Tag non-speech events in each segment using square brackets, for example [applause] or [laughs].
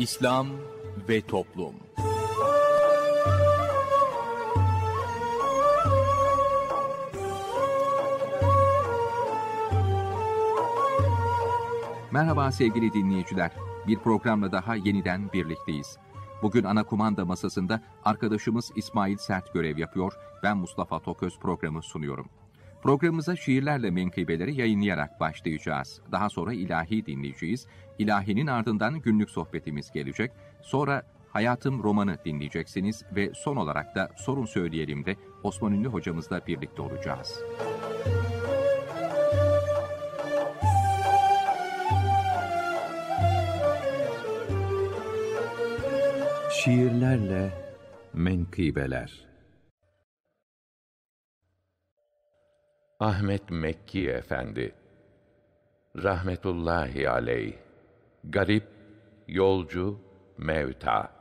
İslam ve Toplum Merhaba sevgili dinleyiciler. Bir programla daha yeniden birlikteyiz. Bugün ana kumanda masasında arkadaşımız İsmail Sert görev yapıyor. Ben Mustafa Toköz programı sunuyorum. Programımıza şiirlerle menkıbeleri yayınlayarak başlayacağız. Daha sonra ilahi dinleyeceğiz. İlahinin ardından günlük sohbetimiz gelecek. Sonra Hayatım romanı dinleyeceksiniz ve son olarak da Sorun Söyleyelim de Osman Ünlü hocamızla birlikte olacağız. Şiirlerle Menkıbeler Ahmet Mekki Efendi rahmetullahi aleyh garip yolcu mevta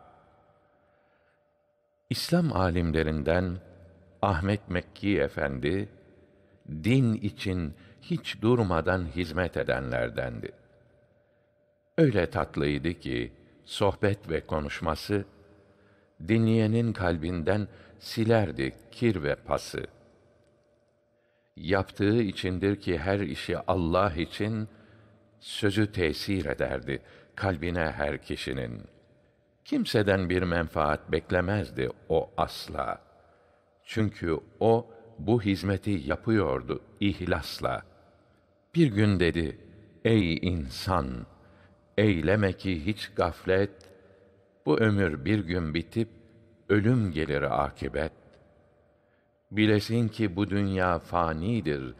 İslam alimlerinden Ahmet Mekki Efendi din için hiç durmadan hizmet edenlerdendi. Öyle tatlıydı ki sohbet ve konuşması dinleyenin kalbinden silerdi kir ve pası.'' yaptığı içindir ki her işi Allah için sözü tesir ederdi kalbine her kişinin. Kimseden bir menfaat beklemezdi o asla. Çünkü o bu hizmeti yapıyordu ihlasla. Bir gün dedi: Ey insan, eyleme ki hiç gaflet. Bu ömür bir gün bitip ölüm gelir akibet bilesin ki bu dünya fanidir,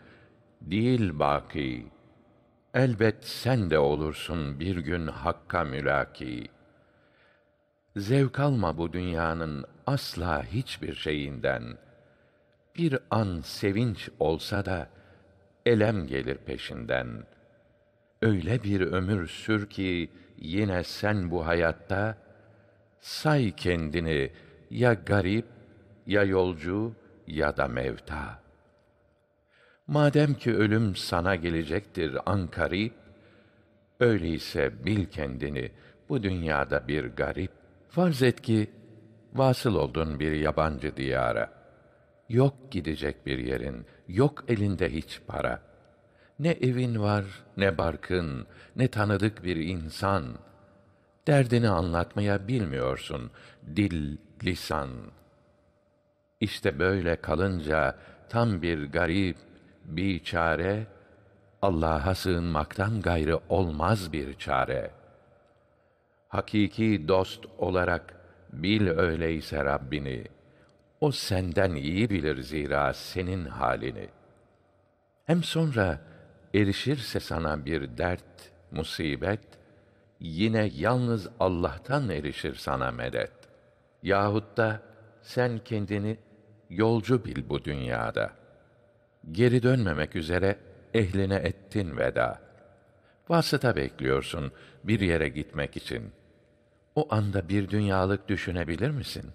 değil baki. Elbet sen de olursun bir gün hakka mülaki. Zevk alma bu dünyanın asla hiçbir şeyinden. Bir an sevinç olsa da elem gelir peşinden. Öyle bir ömür sür ki yine sen bu hayatta say kendini ya garip ya yolcu ya da mevta. Madem ki ölüm sana gelecektir ankarip, öyleyse bil kendini bu dünyada bir garip. Farz et ki vasıl oldun bir yabancı diyara. Yok gidecek bir yerin, yok elinde hiç para. Ne evin var, ne barkın, ne tanıdık bir insan. Derdini anlatmaya bilmiyorsun, dil, lisan.'' İşte böyle kalınca tam bir garip, bir çare, Allah'a sığınmaktan gayrı olmaz bir çare. Hakiki dost olarak bil öyleyse Rabbini. O senden iyi bilir zira senin halini. Hem sonra erişirse sana bir dert, musibet, yine yalnız Allah'tan erişir sana medet. Yahut da sen kendini yolcu bil bu dünyada. Geri dönmemek üzere ehline ettin veda. Vasıta bekliyorsun bir yere gitmek için. O anda bir dünyalık düşünebilir misin?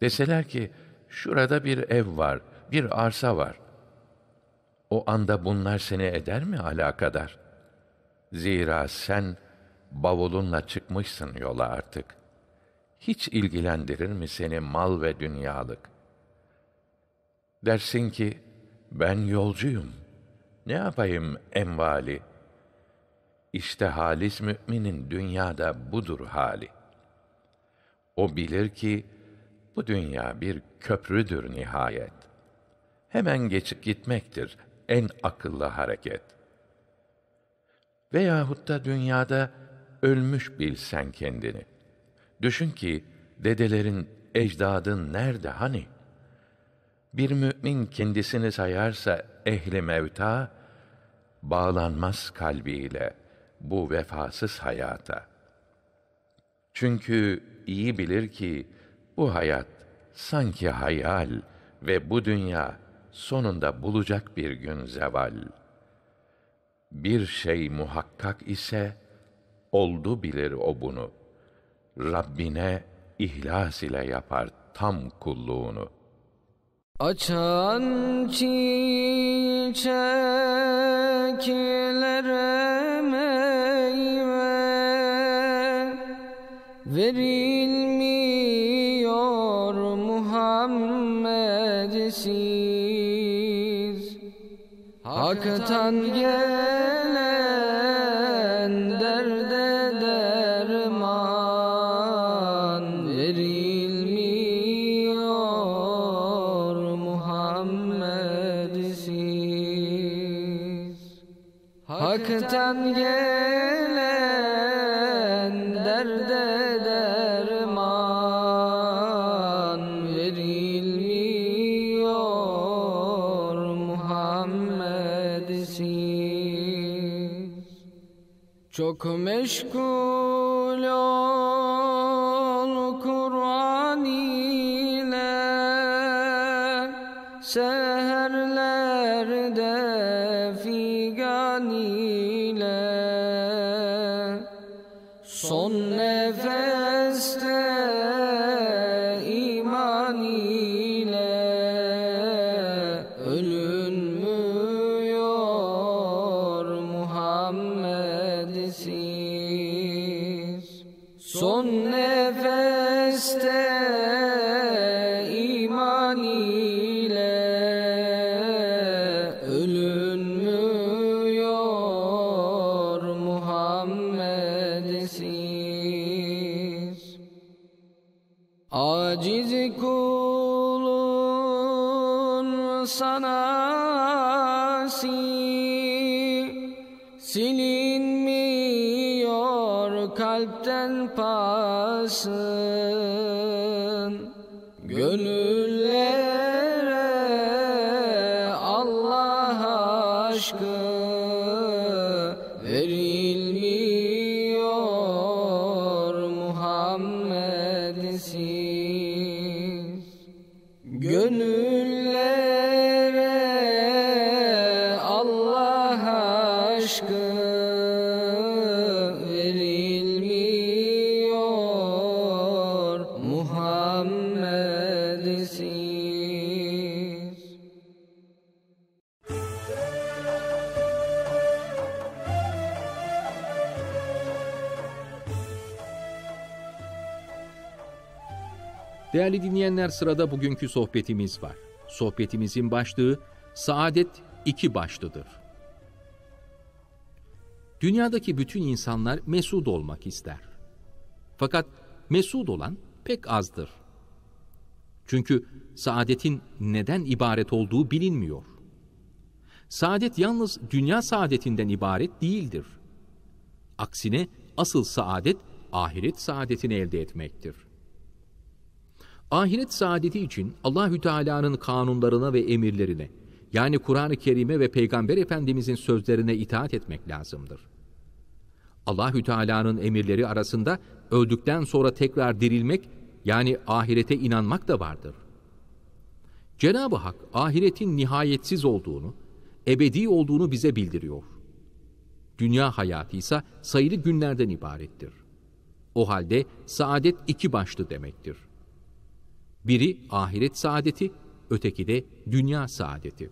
Deseler ki, şurada bir ev var, bir arsa var. O anda bunlar seni eder mi alakadar? Zira sen bavulunla çıkmışsın yola artık. Hiç ilgilendirir mi seni mal ve dünyalık?'' Dersin ki, ben yolcuyum. Ne yapayım envali? İşte halis müminin dünyada budur hali. O bilir ki, bu dünya bir köprüdür nihayet. Hemen geçip gitmektir en akıllı hareket. Veyahut da dünyada ölmüş bilsen kendini. Düşün ki, dedelerin, ecdadın nerede hani?'' Bir mümin kendisini sayarsa ehli mevta, bağlanmaz kalbiyle bu vefasız hayata. Çünkü iyi bilir ki bu hayat sanki hayal ve bu dünya sonunda bulacak bir gün zeval. Bir şey muhakkak ise oldu bilir o bunu. Rabbine ihlas ile yapar tam kulluğunu.'' Açan çiçeklere meyve verilmiyor Muhammed'siz Hak'tan gel Çok meşgul ol Kur'an ile sen Silinmiyor kalpten pası dinleyenler sırada bugünkü sohbetimiz var. Sohbetimizin başlığı Saadet iki başlıdır. Dünyadaki bütün insanlar mesut olmak ister. Fakat mesut olan pek azdır. Çünkü saadetin neden ibaret olduğu bilinmiyor. Saadet yalnız dünya saadetinden ibaret değildir. Aksine asıl saadet ahiret saadetini elde etmektir. Ahiret saadeti için Allahü Teala'nın kanunlarına ve emirlerine, yani Kur'an-ı Kerim'e ve Peygamber Efendimizin sözlerine itaat etmek lazımdır. Allahü Teala'nın emirleri arasında öldükten sonra tekrar dirilmek yani ahirete inanmak da vardır. Cenab-ı Hak ahiretin nihayetsiz olduğunu, ebedi olduğunu bize bildiriyor. Dünya hayatı ise sayılı günlerden ibarettir. O halde saadet iki başlı demektir. Biri ahiret saadeti, öteki de dünya saadeti.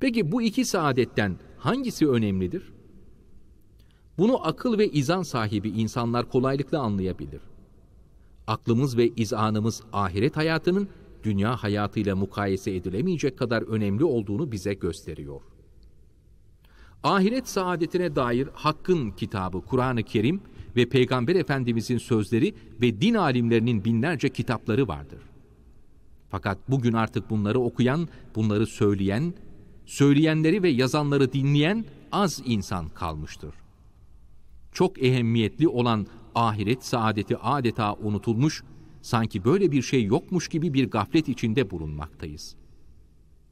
Peki bu iki saadetten hangisi önemlidir? Bunu akıl ve izan sahibi insanlar kolaylıkla anlayabilir. Aklımız ve izanımız ahiret hayatının dünya hayatıyla mukayese edilemeyecek kadar önemli olduğunu bize gösteriyor. Ahiret saadetine dair Hakk'ın kitabı Kur'an-ı Kerim ve Peygamber Efendimizin sözleri ve din alimlerinin binlerce kitapları vardır. Fakat bugün artık bunları okuyan, bunları söyleyen, söyleyenleri ve yazanları dinleyen az insan kalmıştır. Çok ehemmiyetli olan ahiret saadeti adeta unutulmuş, sanki böyle bir şey yokmuş gibi bir gaflet içinde bulunmaktayız.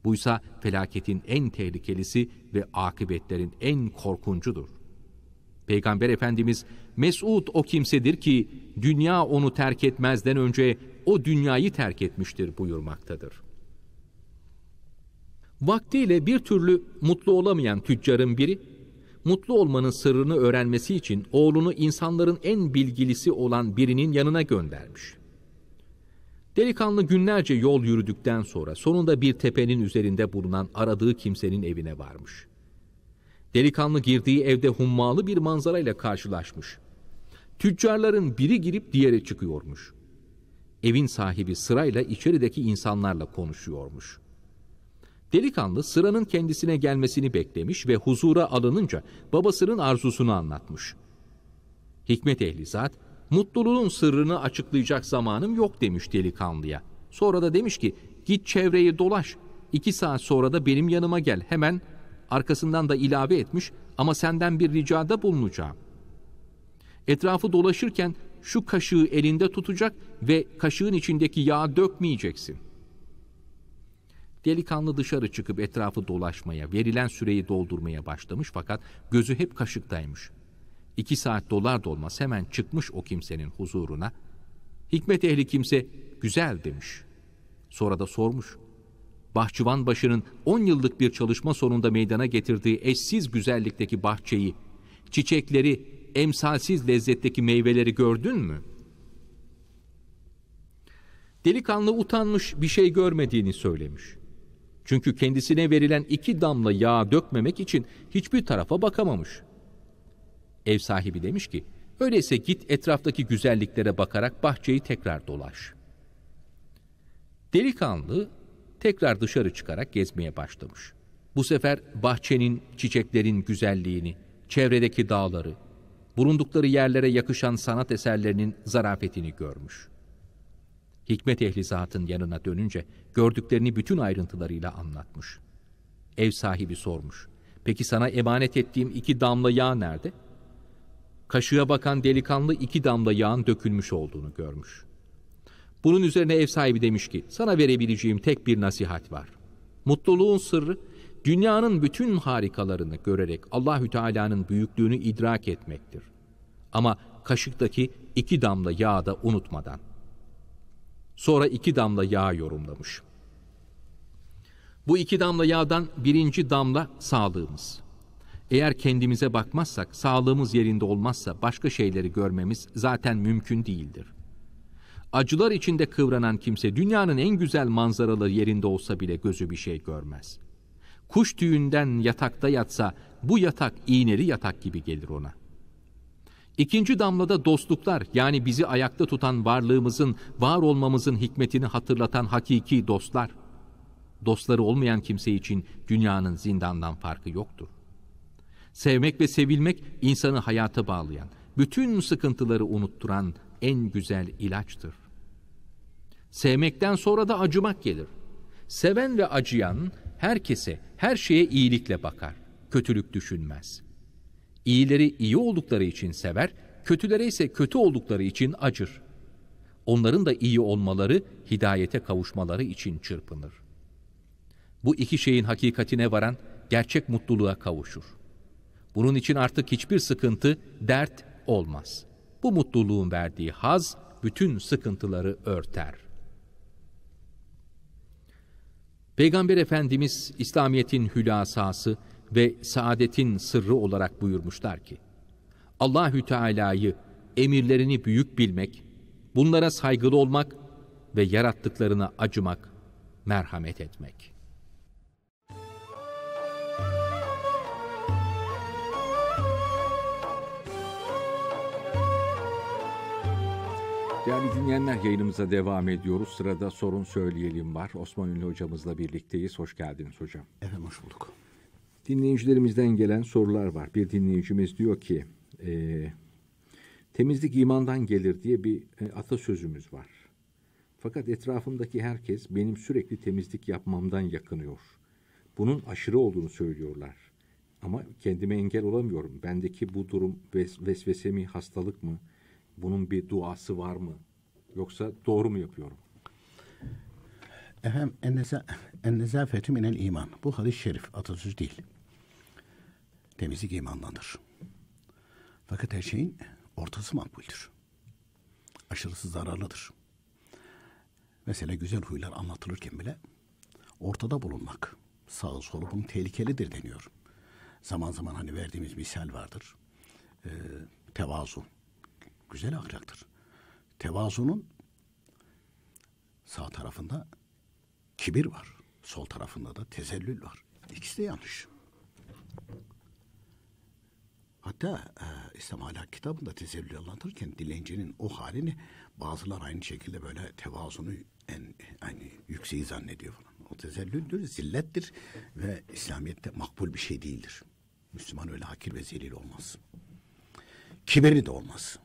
Buysa felaketin en tehlikelisi ve akıbetlerin en korkuncudur. Peygamber Efendimiz Mes'ud o kimsedir ki dünya onu terk etmezden önce o dünyayı terk etmiştir buyurmaktadır. Vaktiyle bir türlü mutlu olamayan tüccarın biri, mutlu olmanın sırrını öğrenmesi için oğlunu insanların en bilgilisi olan birinin yanına göndermiş. Delikanlı günlerce yol yürüdükten sonra sonunda bir tepenin üzerinde bulunan aradığı kimsenin evine varmış. Delikanlı girdiği evde hummalı bir manzarayla karşılaşmış. Tüccarların biri girip diğeri çıkıyormuş. Evin sahibi sırayla içerideki insanlarla konuşuyormuş. Delikanlı sıranın kendisine gelmesini beklemiş ve huzura alınınca babasının arzusunu anlatmış. Hikmet ehli zat, mutluluğun sırrını açıklayacak zamanım yok demiş delikanlıya. Sonra da demiş ki, git çevreyi dolaş, iki saat sonra da benim yanıma gel, hemen Arkasından da ilave etmiş ama senden bir ricada bulunacağım. Etrafı dolaşırken şu kaşığı elinde tutacak ve kaşığın içindeki yağı dökmeyeceksin. Delikanlı dışarı çıkıp etrafı dolaşmaya, verilen süreyi doldurmaya başlamış fakat gözü hep kaşıktaymış. İki saat dolar dolmaz hemen çıkmış o kimsenin huzuruna. Hikmet ehli kimse güzel demiş. Sonra da sormuş. Bahçıvan başının 10 yıllık bir çalışma sonunda meydana getirdiği eşsiz güzellikteki bahçeyi, çiçekleri, emsalsiz lezzetteki meyveleri gördün mü? Delikanlı utanmış bir şey görmediğini söylemiş. Çünkü kendisine verilen iki damla yağ dökmemek için hiçbir tarafa bakamamış. Ev sahibi demiş ki, öyleyse git etraftaki güzelliklere bakarak bahçeyi tekrar dolaş. Delikanlı tekrar dışarı çıkarak gezmeye başlamış. Bu sefer bahçenin, çiçeklerin güzelliğini, çevredeki dağları, bulundukları yerlere yakışan sanat eserlerinin zarafetini görmüş. Hikmet ehli zatın yanına dönünce gördüklerini bütün ayrıntılarıyla anlatmış. Ev sahibi sormuş. Peki sana emanet ettiğim iki damla yağ nerede? Kaşığa bakan delikanlı iki damla yağın dökülmüş olduğunu görmüş. Bunun üzerine ev sahibi demiş ki sana verebileceğim tek bir nasihat var. Mutluluğun sırrı dünyanın bütün harikalarını görerek Allahü Teala'nın büyüklüğünü idrak etmektir. Ama kaşıktaki iki damla yağı da unutmadan. Sonra iki damla yağ yorumlamış. Bu iki damla yağdan birinci damla sağlığımız. Eğer kendimize bakmazsak, sağlığımız yerinde olmazsa başka şeyleri görmemiz zaten mümkün değildir. Acılar içinde kıvranan kimse dünyanın en güzel manzaralı yerinde olsa bile gözü bir şey görmez. Kuş tüyünden yatakta yatsa bu yatak iğneli yatak gibi gelir ona. İkinci damlada dostluklar yani bizi ayakta tutan varlığımızın, var olmamızın hikmetini hatırlatan hakiki dostlar. Dostları olmayan kimse için dünyanın zindandan farkı yoktur. Sevmek ve sevilmek insanı hayata bağlayan, bütün sıkıntıları unutturan en güzel ilaçtır. Sevmekten sonra da acımak gelir. Seven ve acıyan herkese, her şeye iyilikle bakar. Kötülük düşünmez. İyileri iyi oldukları için sever, kötülere ise kötü oldukları için acır. Onların da iyi olmaları, hidayete kavuşmaları için çırpınır. Bu iki şeyin hakikatine varan gerçek mutluluğa kavuşur. Bunun için artık hiçbir sıkıntı, dert olmaz. Bu mutluluğun verdiği haz bütün sıkıntıları örter.'' Peygamber Efendimiz İslamiyet'in hülasası ve saadetin sırrı olarak buyurmuşlar ki, Allahü Teala'yı, emirlerini büyük bilmek, bunlara saygılı olmak ve yarattıklarına acımak, merhamet etmek.'' Değerli dinleyenler yayınımıza devam ediyoruz. Sırada sorun söyleyelim var. Osman Ünlü hocamızla birlikteyiz. Hoş geldiniz hocam. Evet hoş bulduk. Dinleyicilerimizden gelen sorular var. Bir dinleyicimiz diyor ki e, temizlik imandan gelir diye bir e, atasözümüz var. Fakat etrafımdaki herkes benim sürekli temizlik yapmamdan yakınıyor. Bunun aşırı olduğunu söylüyorlar. Ama kendime engel olamıyorum. Bendeki bu durum ves vesvese mi, hastalık mı? Bunun bir duası var mı? Yoksa doğru mu yapıyorum? Efendim en nezafetü minel iman. Bu hadis-i şerif atasöz değil. Temizlik imandandır. Fakat her şeyin ortası makbuldür. Aşırısı zararlıdır. Mesela güzel huylar anlatılırken bile ortada bulunmak, sağ solu bunun tehlikelidir deniyor. Zaman zaman hani verdiğimiz misal vardır. Ee, tevazu, güzel ahlaktır. Tevazunun sağ tarafında kibir var. Sol tarafında da tezellül var. İkisi de yanlış. Hatta e, İslam Ahlak kitabında tezellülü anlatırken dilencinin o halini bazılar aynı şekilde böyle tevazunu en hani yükseği zannediyor falan. O tezellüldür, zillettir ve İslamiyet'te makbul bir şey değildir. Müslüman öyle hakir ve zelil olmaz. Kibirli de olmaz.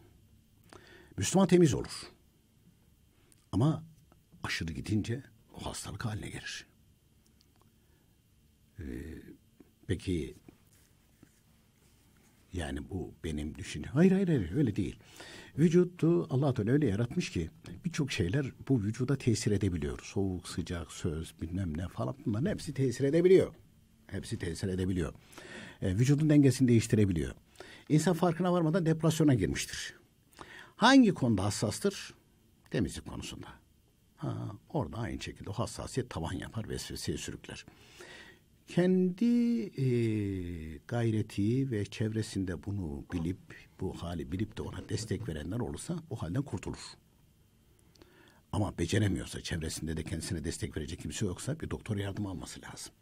Müslüman temiz olur. Ama aşırı gidince o hastalık haline gelir. Ee, peki yani bu benim düşün. Hayır hayır hayır öyle değil. Vücutu Allah Teala öyle yaratmış ki birçok şeyler bu vücuda tesir edebiliyor. Soğuk, sıcak, söz, bilmem ne falan bunların hepsi tesir edebiliyor. Hepsi tesir edebiliyor. E, vücudun dengesini değiştirebiliyor. İnsan farkına varmadan depresyona girmiştir. Hangi konuda hassastır? Temizlik konusunda. Ha, orada aynı şekilde o hassasiyet tavan yapar, vesveseye sürükler. Kendi e, gayreti ve çevresinde bunu bilip, bu hali bilip de ona destek verenler olursa o halden kurtulur. Ama beceremiyorsa, çevresinde de kendisine destek verecek kimse yoksa bir doktor yardım alması lazım.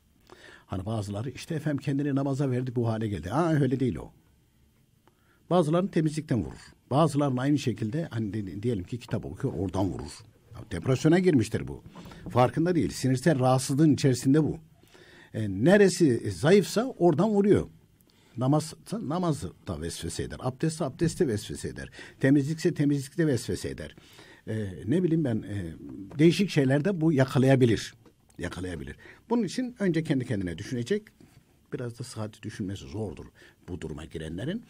Hani bazıları işte efendim kendini namaza verdi bu hale geldi. Aa öyle değil o. Bazılarını temizlikten vurur. Bazılarını aynı şekilde hani diyelim ki kitap okuyor oradan vurur. Depresyona girmiştir bu. Farkında değil. Sinirsel rahatsızlığın içerisinde bu. E, neresi zayıfsa oradan vuruyor. Namaz namaz da vesvese eder. Abdest abdeste vesvese eder. Temizlikse temizlikte vesvese eder. E, ne bileyim ben e, değişik şeylerde bu yakalayabilir. Yakalayabilir. Bunun için önce kendi kendine düşünecek. Biraz da sıhhati düşünmesi zordur bu duruma girenlerin.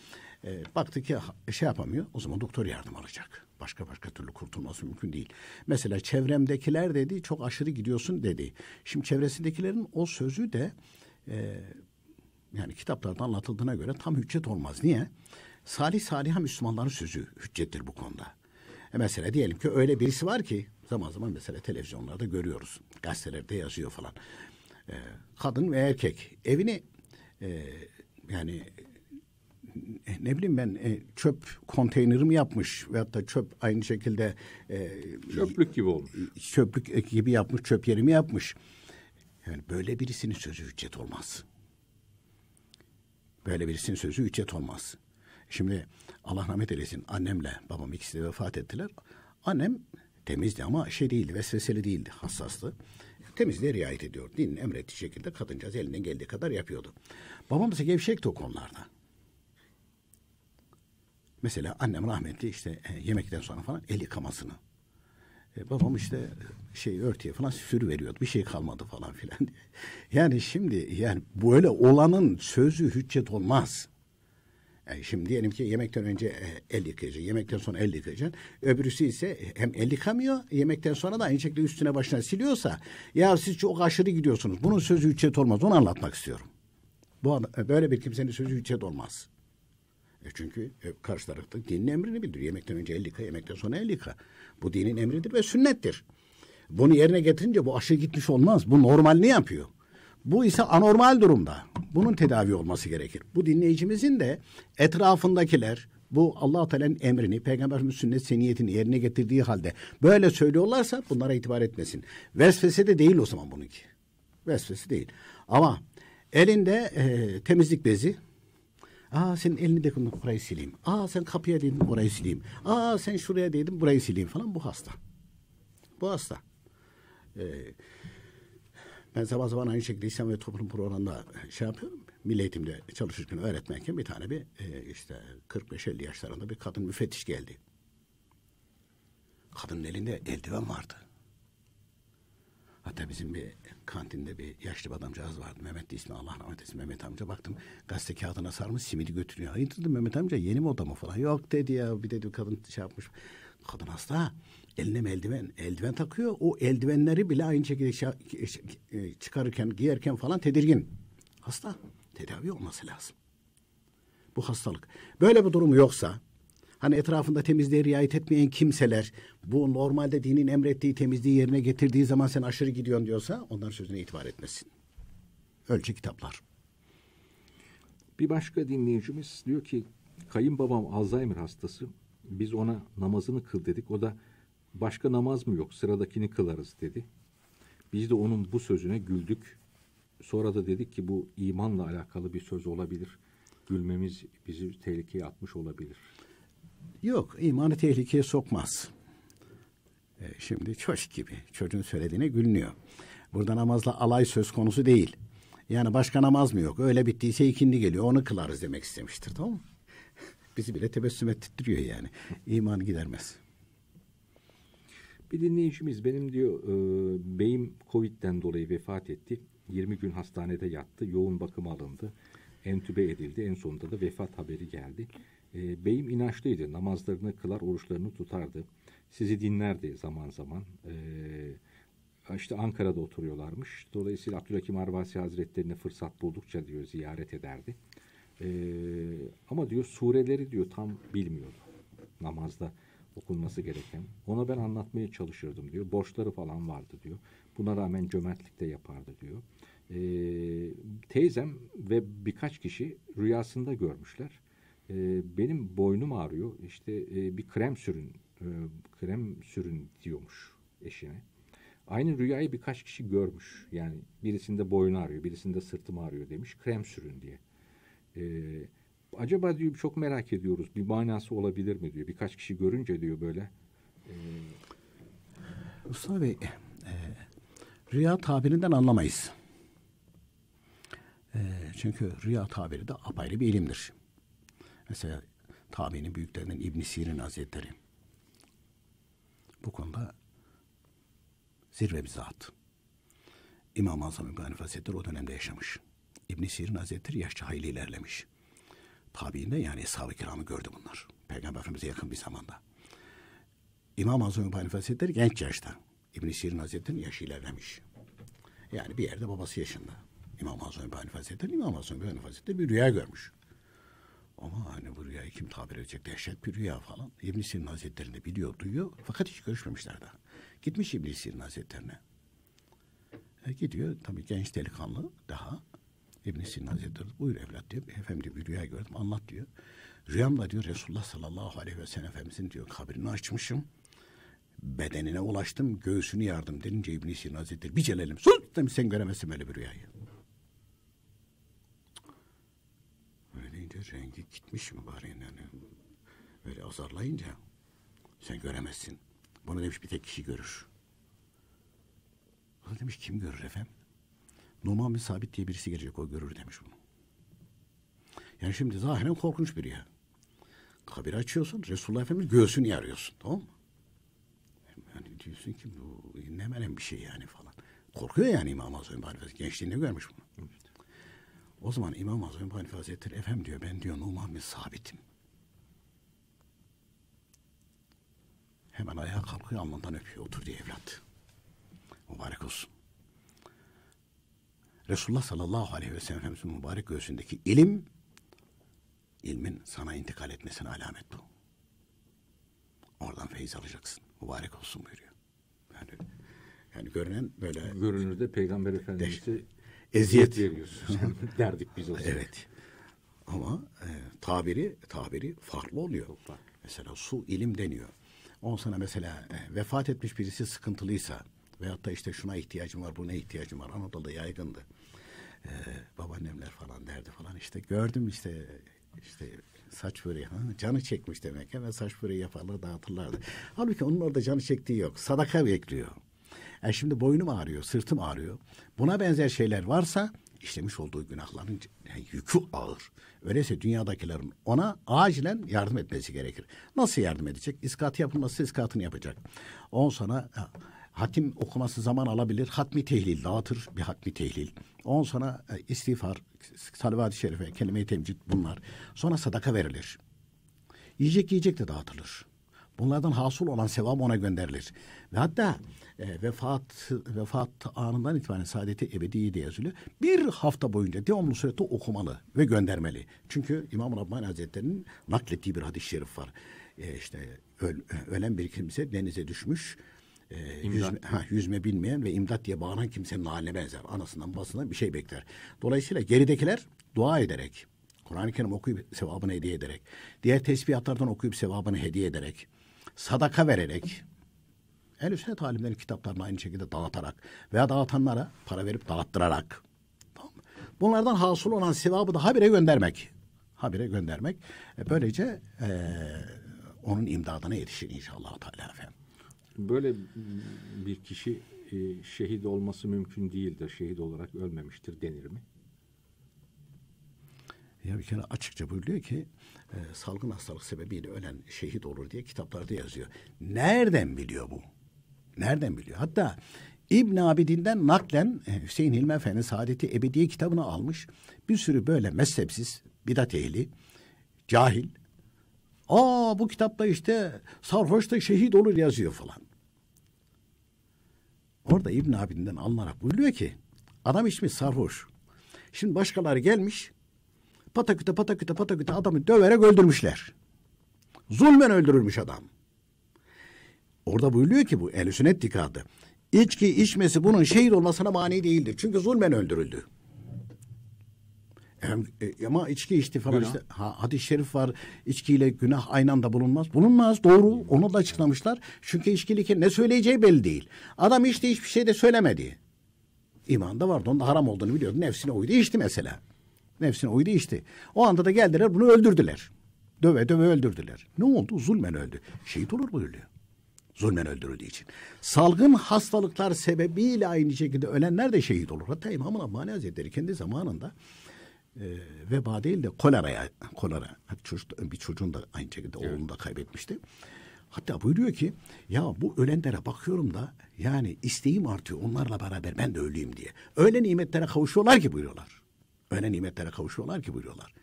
E, baktı ki şey yapamıyor. O zaman doktor yardım alacak. Başka başka türlü kurtulması mümkün değil. Mesela çevremdekiler dedi çok aşırı gidiyorsun dedi. Şimdi çevresindekilerin o sözü de e, yani kitaplarda anlatıldığına göre tam hüccet olmaz. Niye? Salih saliha Müslümanların sözü hüccettir bu konuda. E mesela diyelim ki öyle birisi var ki zaman zaman mesela televizyonlarda görüyoruz. Gazetelerde yazıyor falan. E, kadın ve erkek evini e, yani e, ne bileyim ben e, çöp konteyneri mi yapmış veyahut da çöp aynı şekilde e, çöplük gibi olmuş. E, çöplük e, gibi yapmış, çöp yerimi yapmış. Yani böyle birisinin sözü ücret olmaz. Böyle birisinin sözü ücret olmaz. Şimdi Allah rahmet eylesin annemle babam ikisi de vefat ettiler. Annem temizdi ama şey değildi, vesveseli değildi, hassastı. Temizliğe riayet ediyor. Dinin emrettiği şekilde kadıncağız elinden geldiği kadar yapıyordu. Babam ise gevşekti o konularda. Mesela annem rahmetli işte e, yemekten sonra falan el yıkamasını. E, babam işte şey örtüye falan sür veriyordu. Bir şey kalmadı falan filan diye. [laughs] Yani şimdi yani böyle olanın sözü hüccet olmaz. Yani e, şimdi diyelim ki yemekten önce el yıkayacaksın, yemekten sonra el yıkayacaksın. Öbürüsü ise hem el yıkamıyor, yemekten sonra da aynı şekilde üstüne başına siliyorsa ya siz çok aşırı gidiyorsunuz. Bunun sözü hüccet olmaz. Onu anlatmak istiyorum. Bu böyle bir kimsenin sözü hüccet olmaz. E çünkü e, karşı tarafta dinin emrini bildir. Yemekten önce el yıka, yemekten sonra el yıka. Bu dinin emridir ve sünnettir. Bunu yerine getirince bu aşırı gitmiş olmaz. Bu normal ne yapıyor. Bu ise anormal durumda. Bunun tedavi olması gerekir. Bu dinleyicimizin de etrafındakiler bu Allah Teala'nın emrini, Peygamberimiz sünnet seniyetini yerine getirdiği halde böyle söylüyorlarsa bunlara itibar etmesin. Vesvese de değil o zaman bununki. Vesvese değil. Ama elinde e, temizlik bezi, Aa senin elini dokundun orayı sileyim. Aa sen kapıya değdin orayı sileyim. Aa sen şuraya değdin burayı sileyim falan bu hasta. Bu hasta. Ee, ben sabah zaman aynı şekilde İslam ve Toplum programında şey yapıyorum. Milli Eğitim'de çalışırken öğretmenken bir tane bir e, işte 45-50 yaşlarında bir kadın müfettiş geldi. Kadının elinde eldiven vardı. Hatta bizim bir kantinde bir yaşlı bir adamcağız vardı. Mehmet de ismi Allah rahmet eylesin Mehmet amca. Baktım gazete kağıdına sarmış simidi götürüyor. Hayır Mehmet amca yeni moda mı falan. Yok dedi ya bir dedi kadın şey yapmış. Kadın hasta eline eldiven eldiven takıyor. O eldivenleri bile aynı şekilde e, e, çıkarırken giyerken falan tedirgin. Hasta tedavi olması lazım. Bu hastalık. Böyle bir durum yoksa Hani etrafında temizliğe riayet etmeyen kimseler bu normalde dinin emrettiği temizliği yerine getirdiği zaman sen aşırı gidiyorsun diyorsa onların sözüne itibar etmesin. Ölçü kitaplar. Bir başka dinleyicimiz diyor ki kayınbabam Alzheimer hastası. Biz ona namazını kıl dedik. O da başka namaz mı yok sıradakini kılarız dedi. Biz de onun bu sözüne güldük. Sonra da dedik ki bu imanla alakalı bir söz olabilir. Gülmemiz bizi tehlikeye atmış olabilir. Yok imanı tehlikeye sokmaz. E, şimdi çocuk gibi çocuğun söylediğine gülünüyor. Burada namazla alay söz konusu değil. Yani başka namaz mı yok? Öyle bittiyse ikindi geliyor onu kılarız demek istemiştir tamam mı? [laughs] Bizi bile tebessüm ettiriyor yani. İman gidermez. Bir dinleyicimiz benim diyor e, beyim Covid'den dolayı vefat etti. 20 gün hastanede yattı. Yoğun bakım alındı. Entübe edildi. En sonunda da vefat haberi geldi. E, beyim inançlıydı. Namazlarını kılar, oruçlarını tutardı. Sizi dinlerdi zaman zaman. E, işte Ankara'da oturuyorlarmış. Dolayısıyla Abdülhakim Arvasi hazretlerine fırsat buldukça diyor ziyaret ederdi. E, ama diyor sureleri diyor tam bilmiyordu. Namazda okunması gereken. Ona ben anlatmaya çalışırdım diyor. Borçları falan vardı diyor. Buna rağmen cömertlikte yapardı diyor. E, teyzem ve birkaç kişi rüyasında görmüşler e, benim boynum ağrıyor işte e, bir krem sürün e, krem sürün diyormuş eşine. Aynı rüyayı birkaç kişi görmüş. Yani birisinde boynu ağrıyor, birisinde sırtım ağrıyor demiş. Krem sürün diye. Ee, acaba diyor çok merak ediyoruz. Bir manası olabilir mi diyor. Birkaç kişi görünce diyor böyle. E, Usta Mustafa Bey, e, rüya tabirinden anlamayız. E, çünkü rüya tabiri de apayrı bir ilimdir. Mesela Tabi'nin büyüklerinden İbn Sirin Hazretleri. Bu konuda zirve bir zat. İmam-ı Azam İbn Hanif Hazretleri o dönemde yaşamış. İbn Sirin Hazretleri yaşça hayli ilerlemiş. Tabiinde yani Eshab-ı Kiram'ı gördü bunlar. Peygamber Efendimiz'e yakın bir zamanda. İmam-ı Azam İbn Hanif Hazretleri genç yaşta. İbn Sirin Hazretleri'nin yaşı ilerlemiş. Yani bir yerde babası yaşında. İmam-ı Azam İbn Hanif Hazretleri, İmam-ı Azam İbn Hanif Hazretleri bir rüya görmüş. Ama hani bu rüyayı kim tabir edecek? Dehşet bir rüya falan. ibn Sina Hazretleri biliyor, duyuyor. Fakat hiç görüşmemişler daha. Gitmiş ibn Sina Hazretlerine. E, gidiyor tabii genç delikanlı daha. ibn Sina Hazretleri buyur evlat diyor. Efendim bir rüya gördüm anlat diyor. Rüyamda diyor Resulullah sallallahu aleyhi ve sellem Efendimizin diyor kabrini açmışım. Bedenine ulaştım göğsünü yardım denince ibn Sina Hazretleri bir celelim. Sus demiş sen göremezsin böyle bir rüyayı. rengi gitmiş mübareğin yani. Böyle azarlayınca sen göremezsin. Bunu demiş bir tek kişi görür. Bunu demiş kim görür efem? Numan bir Sabit diye birisi gelecek o görür demiş bunu. Yani şimdi zahiren korkunç biri ya. Kabir açıyorsun Resulullah Efendimiz göğsünü yarıyorsun tamam mı? Yani diyorsun ki bu ne bir şey yani falan. Korkuyor yani İmam Azam Gençliğinde görmüş bunu. O zaman İmam Azam Hanifi Hazretleri efem diyor ben diyor Numan Sabit'im. Hemen ayağa kalkıyor alnından öpüyor otur diye evlat. Mübarek olsun. Resulullah sallallahu aleyhi ve sellem Efendimizin mübarek göğsündeki ilim ilmin sana intikal etmesine alamet bu. Oradan feyiz alacaksın. Mübarek olsun buyuruyor. Yani, yani görünen böyle... Görünürde Peygamber Efendimiz'i eziyet veriyorsunuz [laughs] derdik biz o zaman. Evet. Ama e, tabiri tabiri farklı oluyor. Farklı. Mesela su ilim deniyor. On sana mesela e, vefat etmiş birisi sıkıntılıysa veyahut da işte şuna ihtiyacım var, buna ihtiyacım var. Anadolu'da yaygındı. Ee, babaannemler falan derdi falan. işte gördüm işte işte saç böreği ha, canı çekmiş demek ve saç böreği yaparlar dağıtırlardı. Halbuki onun orada canı çektiği yok. Sadaka bekliyor. Yani e, şimdi boynum ağrıyor, sırtım ağrıyor. Buna benzer şeyler varsa işlemiş olduğu günahların yani yükü ağır. Öyleyse dünyadakilerin ona acilen yardım etmesi gerekir. Nasıl yardım edecek? İskat yapılması iskatını yapacak. On sonra hatim okuması zaman alabilir. Hatmi tehlil dağıtır bir hatmi tehlil. On sonra e, istiğfar, salavat-ı şerife, kelime-i temcid bunlar. Sonra sadaka verilir. Yiyecek yiyecek de dağıtılır. Bunlardan hasıl olan sevap ona gönderilir. Ve hatta e, vefat vefat anından itibaren saadeti ebedi diye yazılıyor. Bir hafta boyunca devamlı surette okumalı ve göndermeli. Çünkü İmam Rabbani Hazretleri'nin naklettiği bir hadis-i şerif var. E, işte öl, ölen bir kimse denize düşmüş. E, yüzme, ha, yüzme bilmeyen ve imdat diye bağıran kimsenin haline benzer. Anasından babasından bir şey bekler. Dolayısıyla geridekiler dua ederek, Kur'an-ı Kerim okuyup sevabını hediye ederek, diğer tesbihatlardan okuyup sevabını hediye ederek, sadaka vererek, Ehl-i Sünnet kitaplarını aynı şekilde dağıtarak veya dağıtanlara para verip dağıttırarak. Tamam. Bunlardan hasıl olan sevabı da habire göndermek. Habire göndermek. E, böylece e, onun imdadına yetişir inşallah Teala efendim. Böyle bir kişi e, şehit olması mümkün değildir. Şehit olarak ölmemiştir denir mi? Ya bir kere açıkça buyuruyor ki e, salgın hastalık sebebiyle ölen şehit olur diye kitaplarda yazıyor. Nereden biliyor bu? Nereden biliyor? Hatta İbn Abidin'den naklen eh, Hüseyin Hilmi Efendi Saadeti Ebediye kitabını almış. Bir sürü böyle mezhepsiz, bidat ehli, cahil. Aa bu kitapta işte sarhoş da şehit olur yazıyor falan. Orada İbn Abidin'den alınarak buyuruyor ki adam içmiş sarhoş. Şimdi başkaları gelmiş pataküte pataküte pataküte adamı döverek öldürmüşler. Zulmen öldürülmüş adam. Orada buyuruyor ki bu ehl sünnet dikadı. İçki içmesi bunun şehit olmasına mani değildir. Çünkü zulmen öldürüldü. Hem, e, ama içki içti falan günah. işte. Ha, hadis-i şerif var. İçkiyle günah aynı anda bulunmaz. Bulunmaz doğru. Onu da açıklamışlar. Çünkü içkiliyken ne söyleyeceği belli değil. Adam içti hiçbir şey de söylemedi. da vardı. Onun da haram olduğunu biliyordu. Nefsine uydu içti mesela. Nefsine uydu içti. O anda da geldiler bunu öldürdüler. Döve döve öldürdüler. Ne oldu? Zulmen öldü. Şehit olur buyuruyor zulmen öldürüldüğü için. Salgın hastalıklar sebebiyle aynı şekilde ölenler de şehit olur. Hatta İmam-ı Rabbani Hazretleri kendi zamanında e, veba değil de koleraya, kolera. bir çocuğun da aynı şekilde evet. oğlunu da kaybetmişti. Hatta buyuruyor ki ya bu ölenlere bakıyorum da yani isteğim artıyor onlarla beraber ben de öleyim diye. Öyle nimetlere kavuşuyorlar ki buyuruyorlar. Öyle nimetlere kavuşuyorlar ki buyuruyorlar.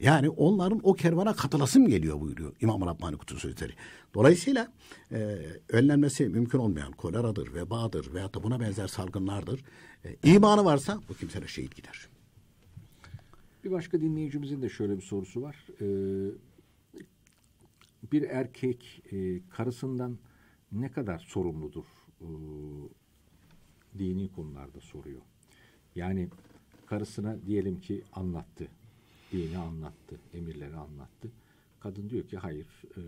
Yani onların o kervana katılasım geliyor buyuruyor İmam Rabbani Kutu Sözleri. Dolayısıyla e, önlenmesi mümkün olmayan koleradır, vebadır veyahut da buna benzer salgınlardır. E, imanı varsa bu kimseler şehit gider. Bir başka dinleyicimizin de şöyle bir sorusu var. Ee, bir erkek e, karısından ne kadar sorumludur e, dini konularda soruyor. Yani karısına diyelim ki anlattı dini anlattı, emirleri anlattı. Kadın diyor ki hayır e,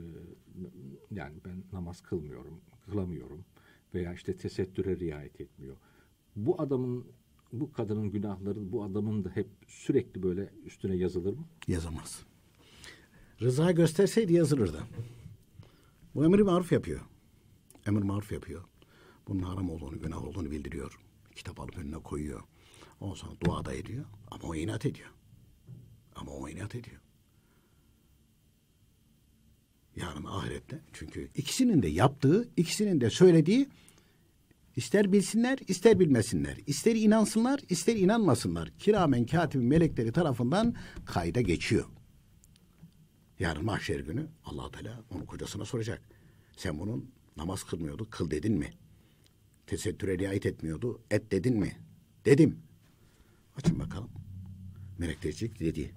yani ben namaz kılmıyorum, kılamıyorum veya işte tesettüre riayet etmiyor. Bu adamın, bu kadının günahları bu adamın da hep sürekli böyle üstüne yazılır mı? Yazamaz. Rıza gösterseydi yazılırdı. Bu emri maruf yapıyor. Emir maruf yapıyor. Bunun haram olduğunu, günah olduğunu bildiriyor. Kitap alıp önüne koyuyor. Ondan sonra dua da ediyor ama o inat ediyor. Ama o inat ediyor. Yarın ahirette. Çünkü ikisinin de yaptığı, ikisinin de söylediği ister bilsinler, ister bilmesinler. ister inansınlar, ister inanmasınlar. Kiramen katibin melekleri tarafından kayda geçiyor. Yarın mahşer günü allah Teala onu kocasına soracak. Sen bunun namaz kılmıyordu, kıl dedin mi? Tesettüre riayet etmiyordu, et dedin mi? Dedim. Açın bakalım. Melek diyecek dedi.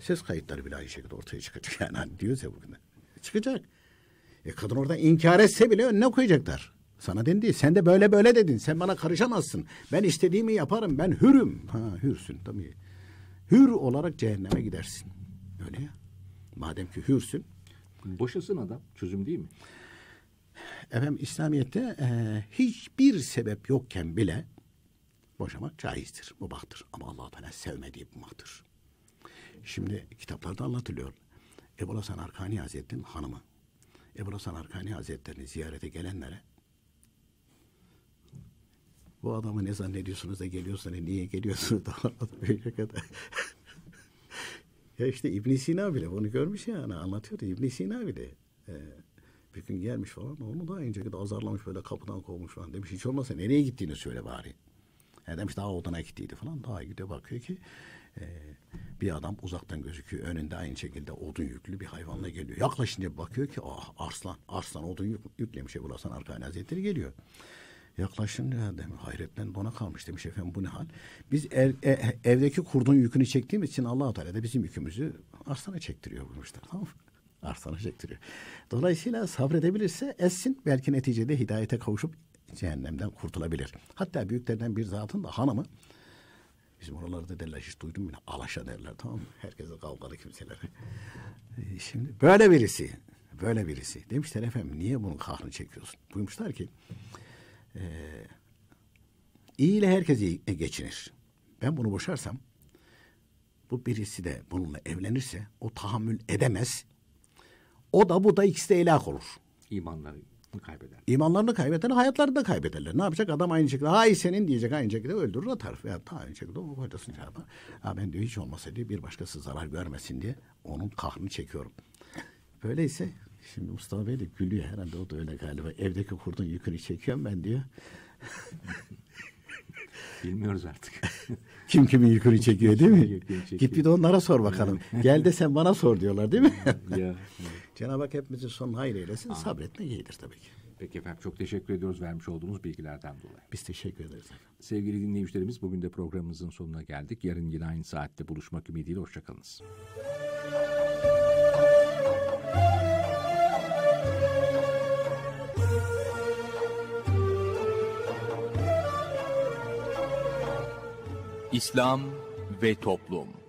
Ses kayıtları bile aynı şekilde ortaya çıkacak. [laughs] Yani hani diyoruz ya bugün de. Çıkacak. E kadın oradan inkar etse bile önüne koyacaklar. Sana dendi. Sen de böyle böyle dedin. Sen bana karışamazsın. Ben istediğimi yaparım. Ben hürüm. Ha hürsün tabii. Hür olarak cehenneme gidersin. Öyle ya. Madem ki hürsün. Boşasın adam. Çözüm değil mi? Efendim İslamiyet'te e, hiçbir sebep yokken bile boşamak caizdir, mubahtır. Ama Allah-u sevmediği bir mubahtır. Şimdi kitaplarda anlatılıyor. Ebu Hasan Arkani Hazretleri'nin hanımı. Ebu Hasan Arkani Hazretleri'ni ziyarete gelenlere bu adamı ne zannediyorsunuz da geliyorsunuz, hani niye geliyorsunuz [laughs] da böyle kadar. [laughs] ya işte ibn Sina bile bunu görmüş yani anlatıyordu İbn Sina bile. Ee, bir gün gelmiş falan onu daha önceki de azarlamış böyle kapıdan kovmuş falan demiş hiç olmasa nereye gittiğini söyle bari. Yani demiş daha odana gittiydi falan daha gidiyor bakıyor ki ee, bir adam uzaktan gözüküyor. Önünde aynı şekilde odun yüklü bir hayvanla geliyor. Yaklaşınca bakıyor ki ah aslan aslan odun yük, yüklemiş Ebu Hasan Arkani Hazretleri geliyor. Yaklaşınca demi hayretten dona kalmış demiş efendim bu ne hal? Biz ev, e, e evdeki kurdun yükünü çektiğimiz için allah Teala da bizim yükümüzü aslan'a çektiriyor buyurmuşlar tamam mı? [laughs] Arslana çektiriyor. Dolayısıyla sabredebilirse essin belki neticede hidayete kavuşup cehennemden kurtulabilir. Hatta büyüklerden bir zatın da hanımı Bizim oralarda derler hiç duydum mu? Alaşa derler tamam mı? Herkese kavgalı kimselere. Ee, e, şimdi böyle birisi. Böyle birisi. Demişler efendim niye bunun kahrını çekiyorsun? Buyurmuşlar ki e, iyiyle herkes iyi geçinir. Ben bunu boşarsam bu birisi de bununla evlenirse o tahammül edemez. O da bu da ikisi de elak olur. İmanları mı kaybeder? İmanlarını kaybeder, hayatlarını da kaybederler. Ne yapacak? Adam aynı şekilde hay senin diyecek aynı şekilde öldürür atar. Veya ta aynı şekilde o kocasını çarpar. Ha ben diyor hiç olmasa diyor bir başkası zarar görmesin diye onun kahrını çekiyorum. Böyleyse şimdi Mustafa Bey de gülüyor herhalde o da öyle galiba. Evdeki kurdun yükünü çekiyorum ben diyor. Bilmiyoruz artık. [laughs] Kim kimin yükünü çekiyor değil mi? Git bir de onlara sor bakalım. Gel de sen bana sor diyorlar değil mi? Cenab-ı Hak hepimizi son hayır eylesin. Aa. Sabretmek iyidir tabii ki. Peki efendim çok teşekkür ediyoruz vermiş olduğunuz bilgilerden dolayı. Biz teşekkür ederiz efendim. Sevgili dinleyicilerimiz bugün de programımızın sonuna geldik. Yarın yine aynı saatte buluşmak ümidiyle hoşçakalınız. İslam ve Toplum